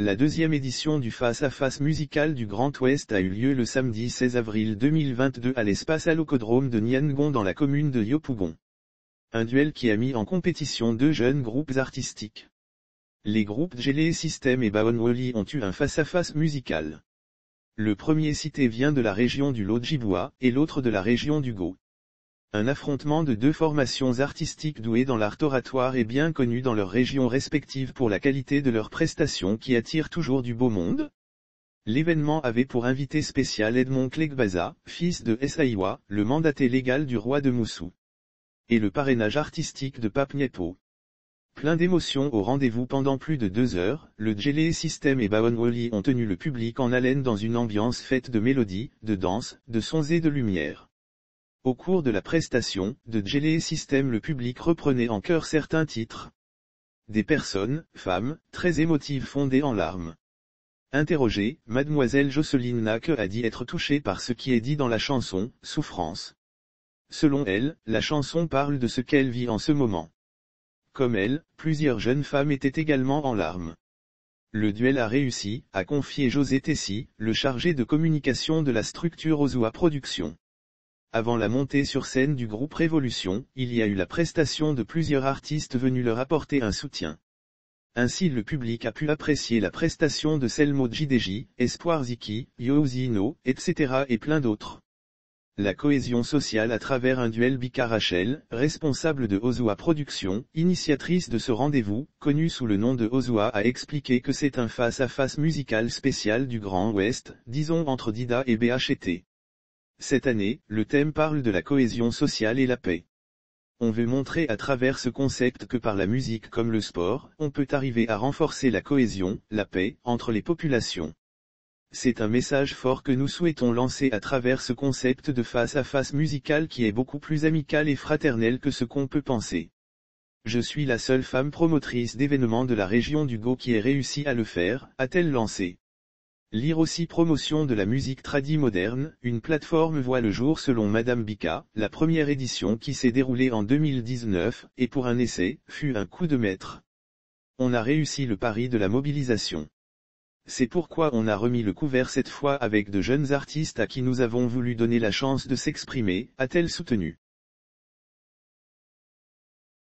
La deuxième édition du face-à-face musical du Grand Ouest a eu lieu le samedi 16 avril 2022 à l'espace Allocodrome de Niangon dans la commune de Yopougon. Un duel qui a mis en compétition deux jeunes groupes artistiques. Les groupes Gélé e System et Baon ont eu un face-à-face musical. Le premier cité vient de la région du Lodjibwa, et l'autre de la région du Go. Un affrontement de deux formations artistiques douées dans l'art oratoire et bien connues dans leurs régions respectives pour la qualité de leurs prestations qui attirent toujours du beau monde. L'événement avait pour invité spécial Edmond Klegbaza, fils de Essaïwa, le mandaté légal du roi de Moussou. Et le parrainage artistique de Pape Niepo. Plein d'émotions au rendez-vous pendant plus de deux heures, le Djélé System et Baon ont tenu le public en haleine dans une ambiance faite de mélodies, de danse, de sons et de lumière. Au cours de la prestation de Jelly System le public reprenait en chœur certains titres. Des personnes, femmes, très émotives fondées en larmes. Interrogée, mademoiselle Jocelyne Nacke a dit être touchée par ce qui est dit dans la chanson, Souffrance. Selon elle, la chanson parle de ce qu'elle vit en ce moment. Comme elle, plusieurs jeunes femmes étaient également en larmes. Le duel a réussi, a confié José Tessy, le chargé de communication de la structure Ozoa Production. Avant la montée sur scène du groupe Révolution, il y a eu la prestation de plusieurs artistes venus leur apporter un soutien. Ainsi le public a pu apprécier la prestation de Selmo JDJ, Espoir Ziki, Yozino, etc. et plein d'autres. La cohésion sociale à travers un duel Bika Rachel, responsable de Ozua Productions, initiatrice de ce rendez-vous, connu sous le nom de Ozua a expliqué que c'est un face à -face musical spécial du Grand Ouest, disons entre Dida et BHT. Cette année, le thème parle de la cohésion sociale et la paix. On veut montrer à travers ce concept que par la musique comme le sport, on peut arriver à renforcer la cohésion, la paix, entre les populations. C'est un message fort que nous souhaitons lancer à travers ce concept de face à face musical qui est beaucoup plus amical et fraternel que ce qu'on peut penser. Je suis la seule femme promotrice d'événements de la région du Go qui ait réussi à le faire, a-t-elle lancé. Lire aussi Promotion de la musique tradie moderne, une plateforme voit le jour selon Madame Bika, la première édition qui s'est déroulée en 2019, et pour un essai, fut un coup de maître. On a réussi le pari de la mobilisation. C'est pourquoi on a remis le couvert cette fois avec de jeunes artistes à qui nous avons voulu donner la chance de s'exprimer, a-t-elle soutenu.